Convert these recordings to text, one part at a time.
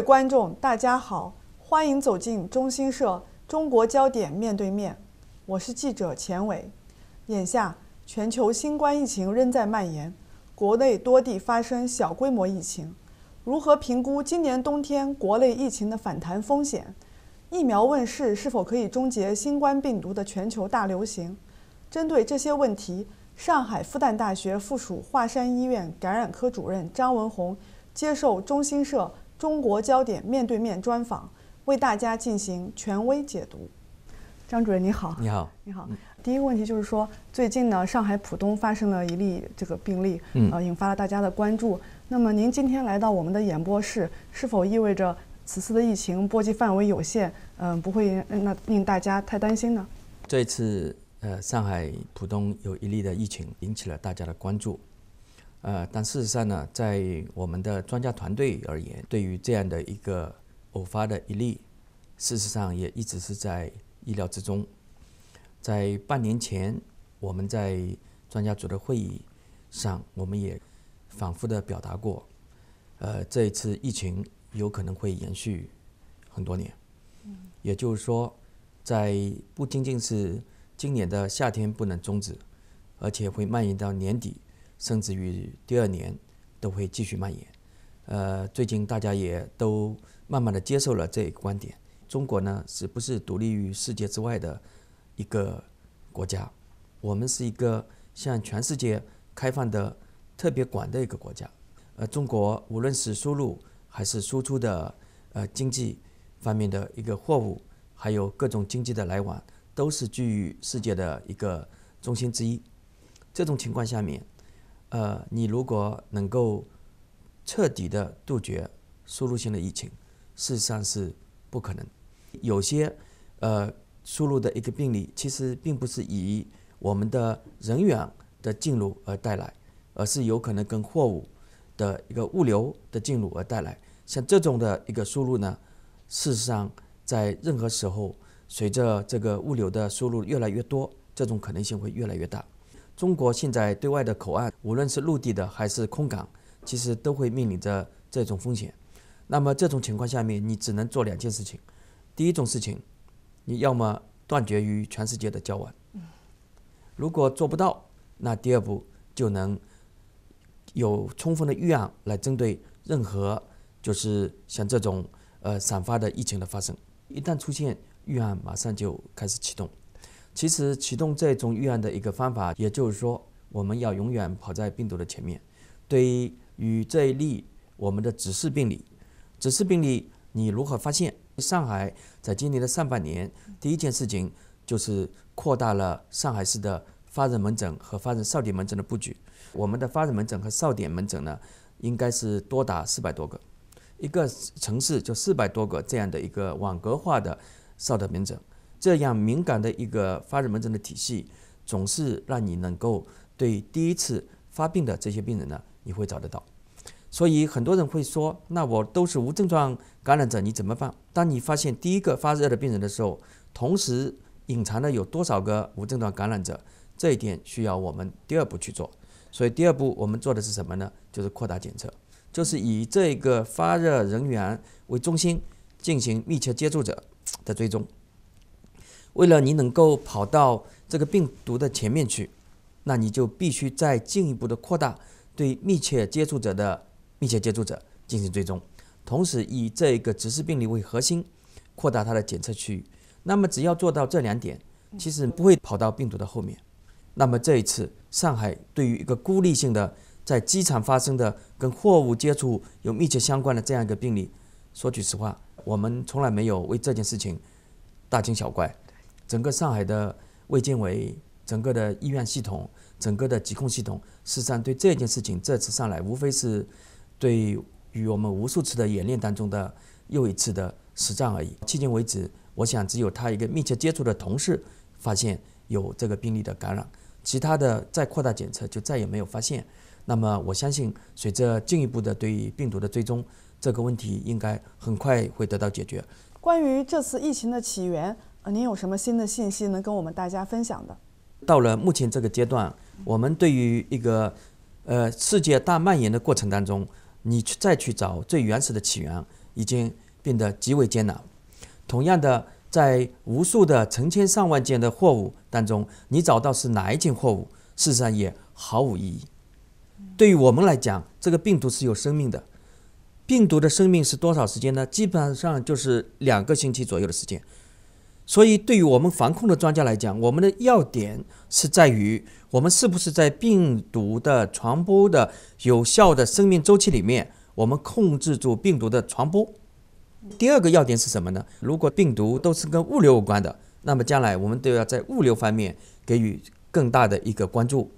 位观众大家好，欢迎走进中新社中国焦点面对面，我是记者钱伟。眼下，全球新冠疫情仍在蔓延，国内多地发生小规模疫情，如何评估今年冬天国内疫情的反弹风险？疫苗问世是否可以终结新冠病毒的全球大流行？针对这些问题，上海复旦大学附属华山医院感染科主任张文宏接受中新社。中国焦点面对面专访，为大家进行权威解读。张主任你好，你好，你好。第一个问题就是说，最近呢，上海浦东发生了一例这个病例，呃，引发了大家的关注。那么您今天来到我们的演播室，是否意味着此次的疫情波及范围有限？嗯，不会那令大家太担心呢？这次呃，上海浦东有一例的疫情引起了大家的关注。呃，但事实上呢，在我们的专家团队而言，对于这样的一个偶发的一例，事实上也一直是在意料之中。在半年前，我们在专家组的会议上，我们也反复的表达过，呃，这一次疫情有可能会延续很多年，也就是说，在不仅仅是今年的夏天不能终止，而且会蔓延到年底。甚至于第二年都会继续蔓延。呃，最近大家也都慢慢的接受了这个观点：，中国呢是不是独立于世界之外的一个国家？我们是一个向全世界开放的特别广的一个国家。呃，中国无论是输入还是输出的呃经济方面的一个货物，还有各种经济的来往，都是居于世界的一个中心之一。这种情况下面。呃，你如果能够彻底的杜绝输入性的疫情，事实上是不可能。有些呃输入的一个病例，其实并不是以我们的人员的进入而带来，而是有可能跟货物的一个物流的进入而带来。像这种的一个输入呢，事实上在任何时候，随着这个物流的输入越来越多，这种可能性会越来越大。中国现在对外的口岸，无论是陆地的还是空港，其实都会面临着这种风险。那么这种情况下面，你只能做两件事情：第一种事情，你要么断绝与全世界的交往；如果做不到，那第二步就能有充分的预案来针对任何就是像这种呃散发的疫情的发生。一旦出现预案，马上就开始启动。其实启动这种预案的一个方法，也就是说，我们要永远跑在病毒的前面。对于这一例，我们的指示病例，指示病例你如何发现？上海在今年的上半年，第一件事情就是扩大了上海市的发热门诊和发热少哨点门诊的布局。我们的发热门诊和哨点门诊呢，应该是多达四百多个，一个城市就四百多个这样的一个网格化的哨点门诊。这样敏感的一个发热门诊的体系，总是让你能够对第一次发病的这些病人呢，你会找得到。所以很多人会说，那我都是无症状感染者，你怎么办？当你发现第一个发热的病人的时候，同时隐藏的有多少个无症状感染者？这一点需要我们第二步去做。所以第二步我们做的是什么呢？就是扩大检测，就是以这个发热人员为中心进行密切接触者的追踪。为了你能够跑到这个病毒的前面去，那你就必须再进一步的扩大对密切接触者的密切接触者进行追踪，同时以这个指示病例为核心，扩大它的检测区域。那么，只要做到这两点，其实不会跑到病毒的后面。那么，这一次上海对于一个孤立性的在机场发生的跟货物接触有密切相关的这样一个病例，说句实话，我们从来没有为这件事情大惊小怪。整个上海的卫健委、整个的医院系统、整个的疾控系统，实际上对这件事情这次上来无非是对于我们无数次的演练当中的又一次的实战而已。迄今为止，我想只有他一个密切接触的同事发现有这个病例的感染，其他的再扩大检测就再也没有发现。那么，我相信随着进一步的对病毒的追踪，这个问题应该很快会得到解决。关于这次疫情的起源。啊，您有什么新的信息能跟我们大家分享的？到了目前这个阶段，我们对于一个呃世界大蔓延的过程当中，你去再去找最原始的起源，已经变得极为艰难。同样的，在无数的成千上万件的货物当中，你找到是哪一件货物，事实上也毫无意义。对于我们来讲，这个病毒是有生命的，病毒的生命是多少时间呢？基本上就是两个星期左右的时间。所以，对于我们防控的专家来讲，我们的要点是在于我们是不是在病毒的传播的有效的生命周期里面，我们控制住病毒的传播。第二个要点是什么呢？如果病毒都是跟物流有关的，那么将来我们都要在物流方面给予更大的一个关注。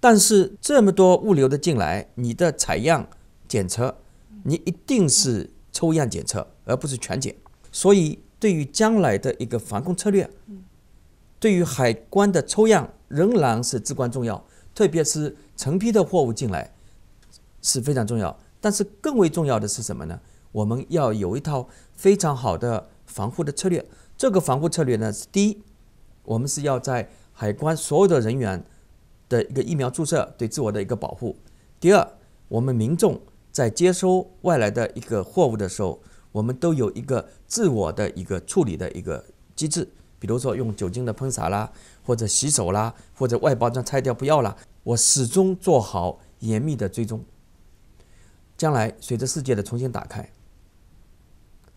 但是这么多物流的进来，你的采样检测，你一定是抽样检测，而不是全检。所以。对于将来的一个防控策略，对于海关的抽样仍然是至关重要，特别是成批的货物进来是非常重要。但是更为重要的是什么呢？我们要有一套非常好的防护的策略。这个防护策略呢，是第一，我们是要在海关所有的人员的一个疫苗注射，对自我的一个保护；第二，我们民众在接收外来的一个货物的时候。我们都有一个自我的一个处理的一个机制，比如说用酒精的喷洒啦，或者洗手啦，或者外包装拆掉不要啦。我始终做好严密的追踪。将来随着世界的重新打开，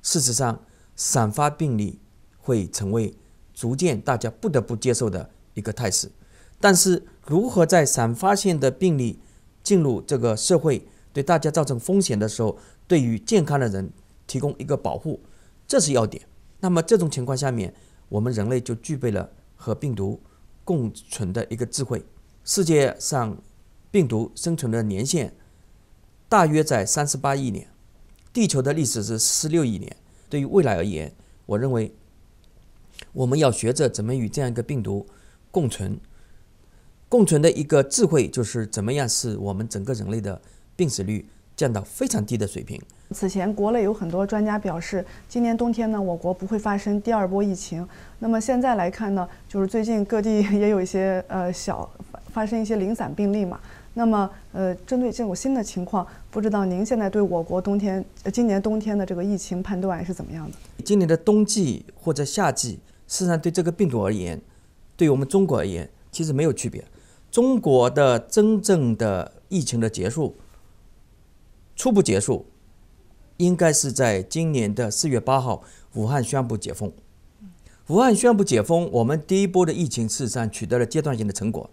事实上散发病例会成为逐渐大家不得不接受的一个态势。但是，如何在散发性的病例进入这个社会，对大家造成风险的时候，对于健康的人？提供一个保护，这是要点。那么这种情况下面，我们人类就具备了和病毒共存的一个智慧。世界上病毒生存的年限大约在三十八亿年，地球的历史是四十六亿年。对于未来而言，我认为我们要学着怎么与这样一个病毒共存。共存的一个智慧就是怎么样使我们整个人类的病死率。降到非常低的水平。此前，国内有很多专家表示，今年冬天呢，我国不会发生第二波疫情。那么现在来看呢，就是最近各地 也有一些呃小发生一些零散病例嘛。那么呃，针对这种新的情况，不知道您现在对我国冬天今年冬天的这个疫情判断是怎么样的？今年的冬季或者夏季，事实上对这个病毒而言，对我们中国而言，其实没有区别。中国的真正的疫情的结束。初步结束，应该是在今年的四月八号，武汉宣布解封。武汉宣布解封，我们第一波的疫情事实上取得了阶段性的成果。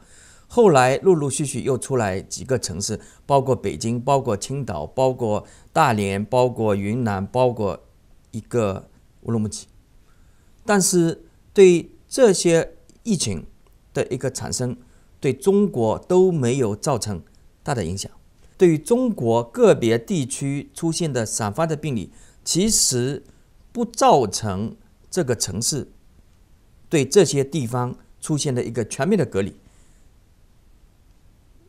后来陆陆续续又出来几个城市，包括北京，包括青岛，包括大连，包括云南，包括一个乌鲁木齐。但是对这些疫情的一个产生，对中国都没有造成大的影响。对于中国个别地区出现的散发的病例，其实不造成这个城市对这些地方出现的一个全面的隔离，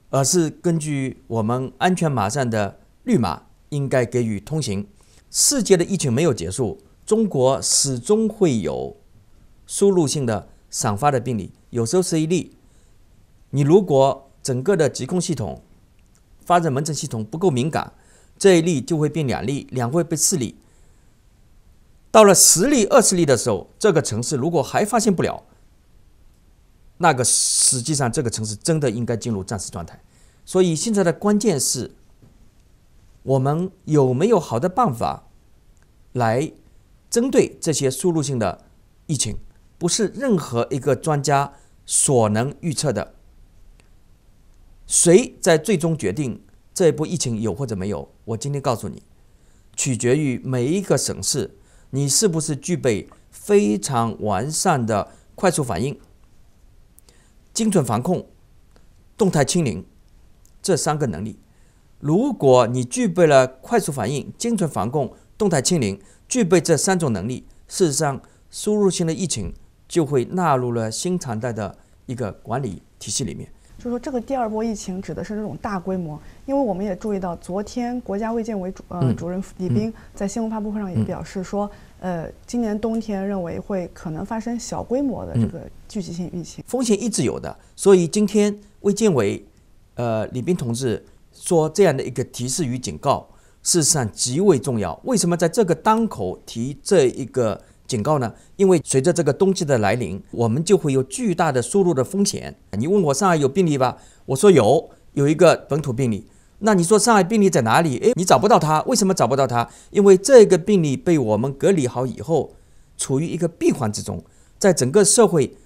而是根据我们安全码上的绿码，应该给予通行。世界的疫情没有结束，中国始终会有输入性的散发的病例，有时候是一例。你如果整个的疾控系统，发展门诊系统不够敏感，这一例就会变两例，两会被四例。到了十例、二十例的时候，这个城市如果还发现不了，那个实际上这个城市真的应该进入战时状态。所以现在的关键是，我们有没有好的办法来针对这些输入性的疫情？不是任何一个专家所能预测的。谁在最终决定这波疫情有或者没有？我今天告诉你，取决于每一个省市，你是不是具备非常完善的快速反应、精准防控、动态清零这三个能力。如果你具备了快速反应、精准防控、动态清零，具备这三种能力，事实上输入性的疫情就会纳入了新常态的一个管理体系里面。就是说，这个第二波疫情指的是这种大规模，因为我们也注意到，昨天国家卫健委主呃主任李斌在新闻发布会上也表示说，呃，今年冬天认为会可能发生小规模的这个聚集性疫情，风险一直有的，所以今天卫健委，呃，李斌同志说这样的一个提示与警告，事实上极为重要。为什么在这个当口提这一个？警告呢，因为随着这个冬季的来临，我们就会有巨大的输入的风险。你问我上海有病例吧，我说有，有一个本土病例。那你说上海病例在哪里？诶，你找不到他，为什么找不到他？因为这个病例被我们隔离好以后，处于一个闭环之中，在整个社会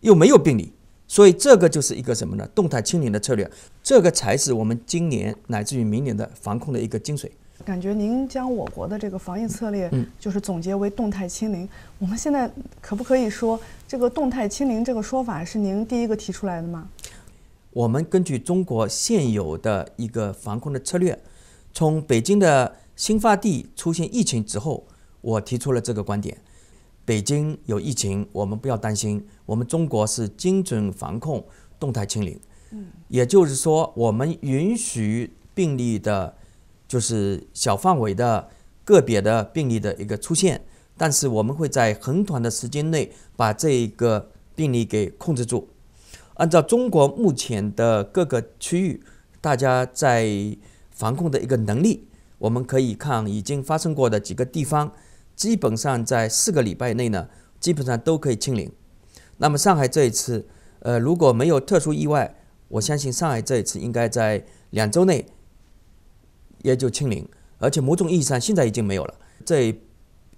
又没有病例，所以这个就是一个什么呢？动态清零的策略，这个才是我们今年乃至于明年的防控的一个精髓。感觉您将我国的这个防疫策略，就是总结为动态清零。我们现在可不可以说这个动态清零这个说法是您第一个提出来的吗？我们根据中国现有的一个防控的策略，从北京的新发地出现疫情之后，我提出了这个观点：北京有疫情，我们不要担心，我们中国是精准防控、动态清零。嗯，也就是说，我们允许病例的。就是小范围的个别的病例的一个出现，但是我们会在很短的时间内把这一个病例给控制住。按照中国目前的各个区域，大家在防控的一个能力，我们可以看已经发生过的几个地方，基本上在四个礼拜内呢，基本上都可以清零。那么上海这一次，呃，如果没有特殊意外，我相信上海这一次应该在两周内。也就清零，而且某种意义上现在已经没有了。这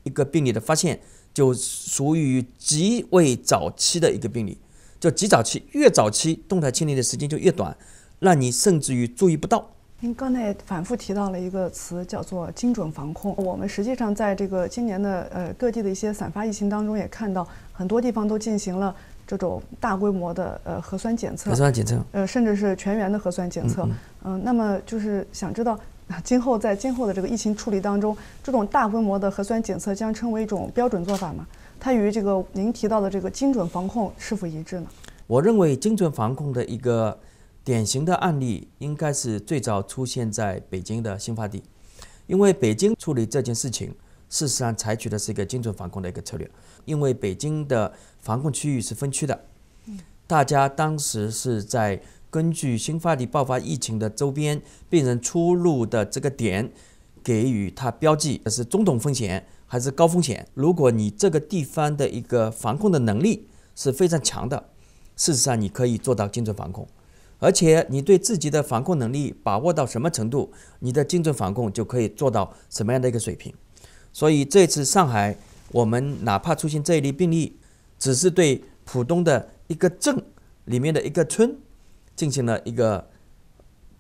一个病例的发现就属于极为早期的一个病例，就极早期，越早期动态清零的时间就越短，让你甚至于注意不到。您刚才反复提到了一个词，叫做精准防控。我们实际上在这个今年的呃各地的一些散发疫情当中，也看到很多地方都进行了这种大规模的呃核酸检测，核酸检测，呃甚至是全员的核酸检测。嗯，那么就是想知道。今后在今后的这个疫情处理当中，这种大规模的核酸检测将成为一种标准做法吗？它与这个您提到的这个精准防控是否一致呢？我认为精准防控的一个典型的案例应该是最早出现在北京的新发地，因为北京处理这件事情事实上采取的是一个精准防控的一个策略，因为北京的防控区域是分区的，大家当时是在。根据新发地爆发疫情的周边病人出入的这个点，给予他标记是中等风险还是高风险。如果你这个地方的一个防控的能力是非常强的，事实上你可以做到精准防控，而且你对自己的防控能力把握到什么程度，你的精准防控就可以做到什么样的一个水平。所以这次上海，我们哪怕出现这一例病例，只是对浦东的一个镇里面的一个村。进行了一个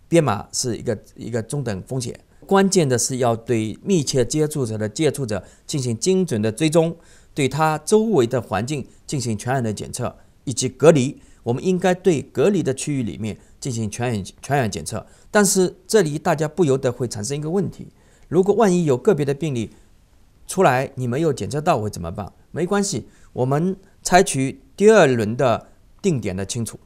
编码，是一个一个中等风险。关键的是要对密切接触者的接触者进行精准的追踪，对他周围的环境进行全染的检测以及隔离。我们应该对隔离的区域里面进行全染全染检测。但是这里大家不由得会产生一个问题：如果万一有个别的病例出来，你没有检测到会怎么办？没关系，我们采取第二轮的定点的清除。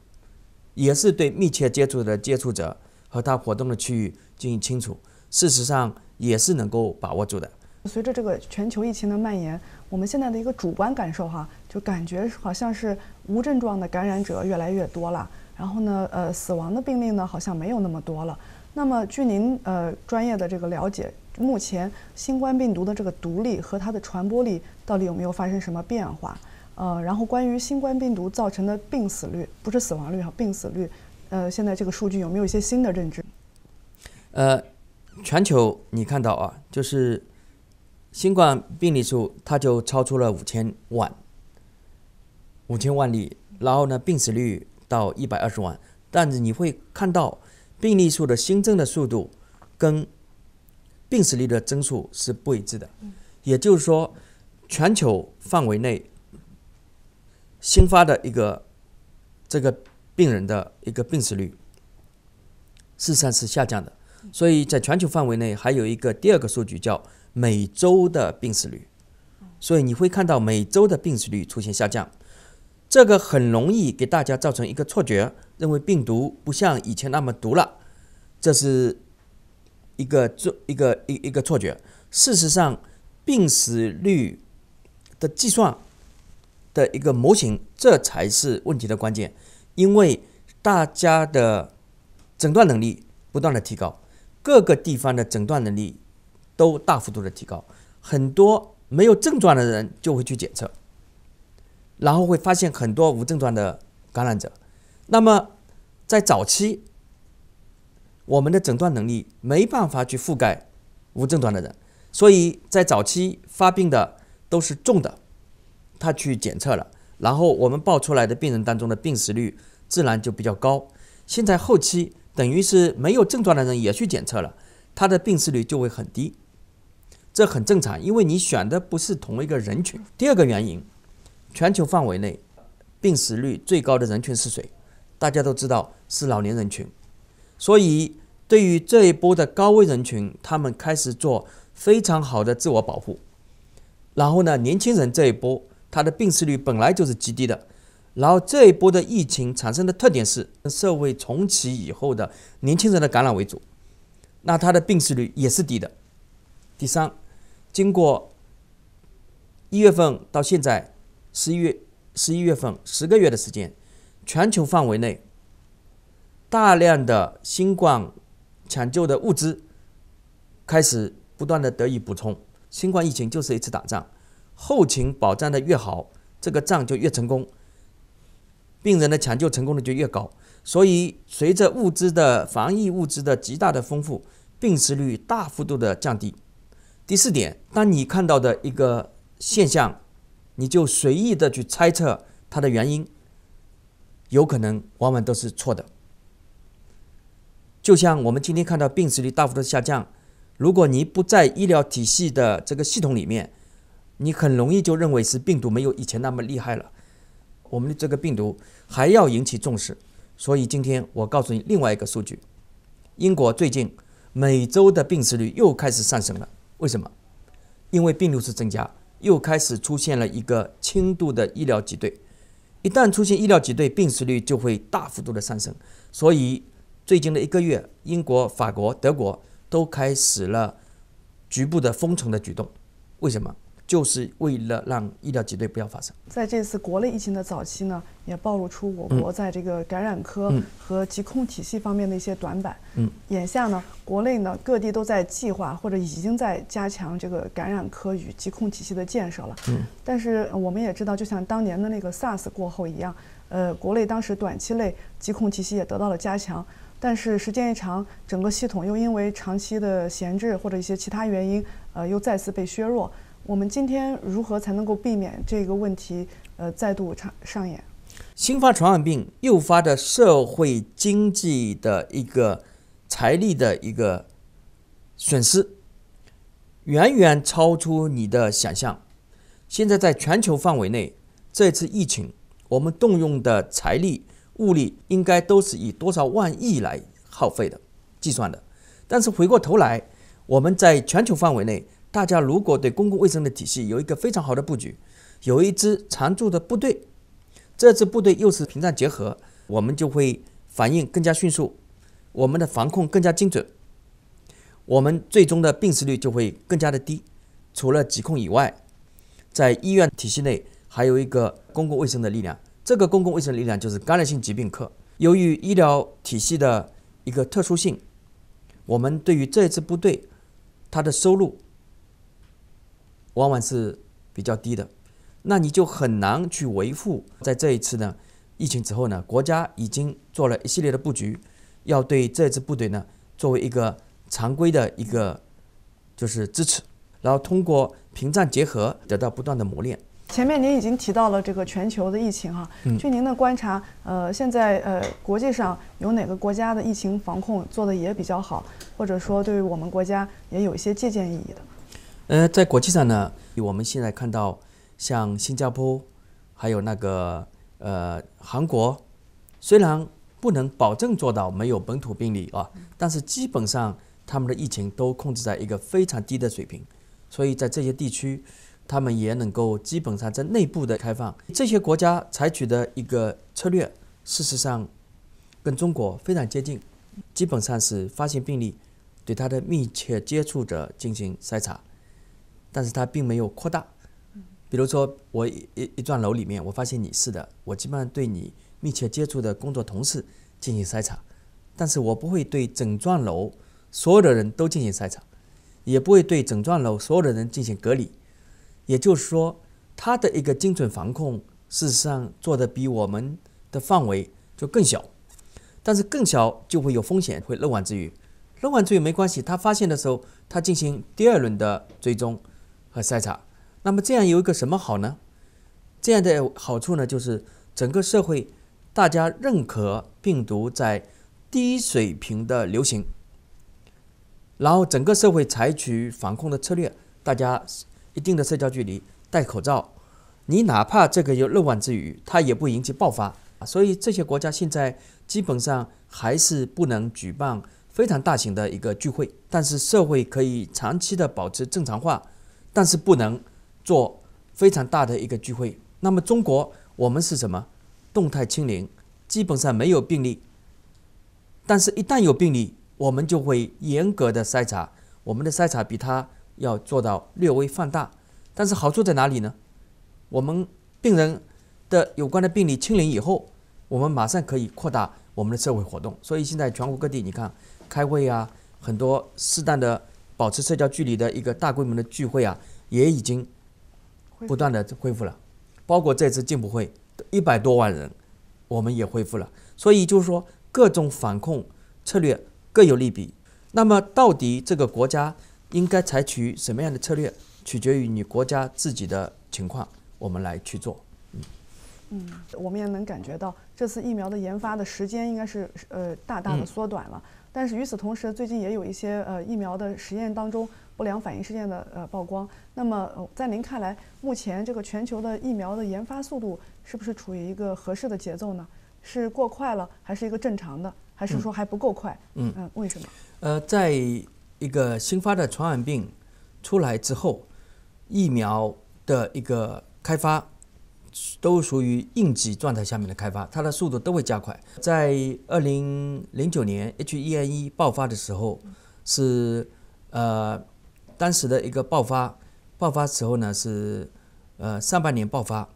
也是对密切接触的接触者和他活动的区域进行清除，事实上也是能够把握住的。随着这个全球疫情的蔓延，我们现在的一个主观感受哈，就感觉好像是无症状的感染者越来越多了，然后呢，呃，死亡的病例呢好像没有那么多了。那么，据您呃专业的这个了解，目前新冠病毒的这个毒力和它的传播力到底有没有发生什么变化？呃，然后关于新冠病毒造成的病死率，不是死亡率哈，病死率，呃，现在这个数据有没有一些新的认知？呃，全球你看到啊，就是新冠病例数它就超出了五千万，五千万例，然后呢，病死率到一百二十万，但是你会看到病例数的新增的速度跟病死率的增速是不一致的，也就是说，全球范围内。新发的一个这个病人的一个病死率，事实上是下降的。所以在全球范围内，还有一个第二个数据叫每周的病死率。所以你会看到每周的病死率出现下降，这个很容易给大家造成一个错觉，认为病毒不像以前那么毒了。这是一个错一个一一个错觉。事实上，病死率的计算。的一个模型，这才是问题的关键。因为大家的诊断能力不断的提高，各个地方的诊断能力都大幅度的提高，很多没有症状的人就会去检测，然后会发现很多无症状的感染者。那么在早期，我们的诊断能力没办法去覆盖无症状的人，所以在早期发病的都是重的。他去检测了，然后我们报出来的病人当中的病死率自然就比较高。现在后期等于是没有症状的人也去检测了，他的病死率就会很低，这很正常，因为你选的不是同一个人群。第二个原因，全球范围内病死率最高的人群是谁？大家都知道是老年人群。所以对于这一波的高危人群，他们开始做非常好的自我保护。然后呢，年轻人这一波。它的病死率本来就是极低的，然后这一波的疫情产生的特点是社会重启以后的年轻人的感染为主，那它的病死率也是低的。第三，经过一月份到现在十一月十一月份十个月的时间，全球范围内大量的新冠抢救的物资开始不断的得以补充。新冠疫情就是一次打仗。后勤保障的越好，这个仗就越成功，病人的抢救成功率就越高。所以，随着物资的防疫物资的极大的丰富，病死率大幅度的降低。第四点，当你看到的一个现象，你就随意的去猜测它的原因，有可能往往都是错的。就像我们今天看到病死率大幅度下降，如果你不在医疗体系的这个系统里面。你很容易就认为是病毒没有以前那么厉害了，我们的这个病毒还要引起重视。所以今天我告诉你另外一个数据，英国最近每周的病死率又开始上升了。为什么？因为病毒是增加，又开始出现了一个轻度的医疗挤兑。一旦出现医疗挤兑，病死率就会大幅度的上升。所以最近的一个月，英国、法国、德国都开始了局部的封城的举动。为什么？就是为了让医疗挤兑不要发生。在这次国内疫情的早期呢，也暴露出我国在这个感染科和疾控体系方面的一些短板。嗯，眼下呢，国内呢各地都在计划或者已经在加强这个感染科与疾控体系的建设了。嗯，但是我们也知道，就像当年的那个 SARS 过后一样，呃，国内当时短期内疾控体系也得到了加强，但是时间一长，整个系统又因为长期的闲置或者一些其他原因，呃，又再次被削弱。我们今天如何才能够避免这个问题？呃，再度上上演新发传染病诱发的社会经济的一个财力的一个损失，远远超出你的想象。现在在全球范围内，这次疫情我们动用的财力物力，应该都是以多少万亿来耗费的计算的。但是回过头来，我们在全球范围内。大家如果对公共卫生的体系有一个非常好的布局，有一支常驻的部队，这支部队又是屏障结合，我们就会反应更加迅速，我们的防控更加精准，我们最终的病死率就会更加的低。除了疾控以外，在医院体系内还有一个公共卫生的力量，这个公共卫生的力量就是感染性疾病科。由于医疗体系的一个特殊性，我们对于这支部队，它的收入。往往是比较低的，那你就很难去维护。在这一次呢疫情之后呢，国家已经做了一系列的布局，要对这支部队呢作为一个常规的一个就是支持，然后通过屏障结合得到不断的磨练。前面您已经提到了这个全球的疫情哈，据您的观察，呃，现在呃国际上有哪个国家的疫情防控做的也比较好，或者说对于我们国家也有一些借鉴意义的？呃，在国际上呢，我们现在看到，像新加坡，还有那个呃韩国，虽然不能保证做到没有本土病例啊，但是基本上他们的疫情都控制在一个非常低的水平，所以在这些地区，他们也能够基本上在内部的开放。这些国家采取的一个策略，事实上跟中国非常接近，基本上是发现病例，对他的密切接触者进行筛查。但是他并没有扩大，比如说我一一幢楼里面，我发现你是的，我基本上对你密切接触的工作同事进行筛查，但是我不会对整幢楼所有的人都进行筛查，也不会对整幢楼所有的人进行隔离。也就是说，他的一个精准防控，事实上做的比我们的范围就更小，但是更小就会有风险会漏网之鱼，漏网之鱼没关系，他发现的时候，他进行第二轮的追踪。和筛查，那么这样有一个什么好呢？这样的好处呢，就是整个社会大家认可病毒在低水平的流行，然后整个社会采取防控的策略，大家一定的社交距离、戴口罩，你哪怕这个有漏网之鱼，它也不引起爆发。所以这些国家现在基本上还是不能举办非常大型的一个聚会，但是社会可以长期的保持正常化。但是不能做非常大的一个聚会。那么中国我们是什么？动态清零，基本上没有病例。但是，一旦有病例，我们就会严格的筛查。我们的筛查比他要做到略微放大。但是好处在哪里呢？我们病人的有关的病例清零以后，我们马上可以扩大我们的社会活动。所以现在全国各地，你看开会啊，很多适当的。保持社交距离的一个大规模的聚会啊，也已经不断的恢复了，包括这次进博会，一百多万人，我们也恢复了。所以就是说，各种反控策略各有利弊。那么，到底这个国家应该采取什么样的策略，取决于你国家自己的情况，我们来去做。嗯，嗯，我们也能感觉到，这次疫苗的研发的时间应该是呃大大的缩短了。但是与此同时，最近也有一些呃疫苗的实验当中不良反应事件的呃曝光。那么在您看来，目前这个全球的疫苗的研发速度是不是处于一个合适的节奏呢？是过快了，还是一个正常的，还是说还不够快？嗯嗯，为什么？呃，在一个新发的传染病出来之后，疫苗的一个开发。都属于应急状态下面的开发，它的速度都会加快。在二零零九年 H1N1 爆发的时候，是呃当时的一个爆发，爆发时候呢是呃上半年爆发，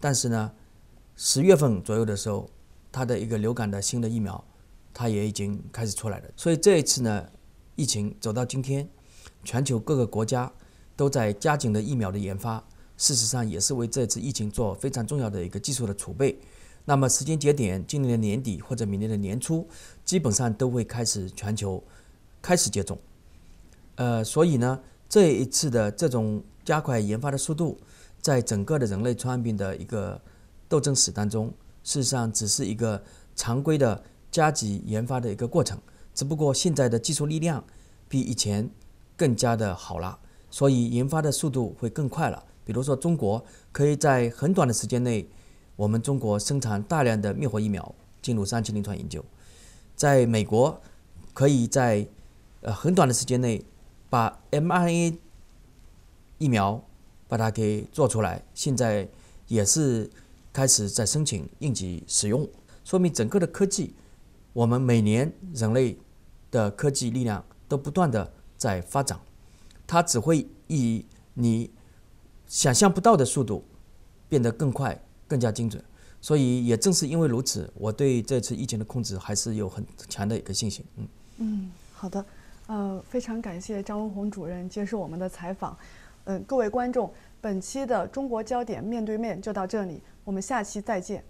但是呢十月份左右的时候，它的一个流感的新的疫苗，它也已经开始出来了。所以这一次呢疫情走到今天，全球各个国家都在加紧的疫苗的研发。事实上也是为这次疫情做非常重要的一个技术的储备。那么时间节点，今年的年底或者明年的年初，基本上都会开始全球开始接种。呃，所以呢，这一次的这种加快研发的速度，在整个的人类传染病的一个斗争史当中，事实上只是一个常规的加急研发的一个过程。只不过现在的技术力量比以前更加的好了，所以研发的速度会更快了。比如说，中国可以在很短的时间内，我们中国生产大量的灭活疫苗进入三期临床研究；在美国，可以在呃很短的时间内把 mRNA 疫苗把它给做出来。现在也是开始在申请应急使用，说明整个的科技，我们每年人类的科技力量都不断的在发展，它只会以你。想象不到的速度变得更快、更加精准，所以也正是因为如此，我对这次疫情的控制还是有很强的一个信心。嗯嗯，好的，呃，非常感谢张文宏主任接受我们的采访。嗯，各位观众，本期的《中国焦点面对面》就到这里，我们下期再见。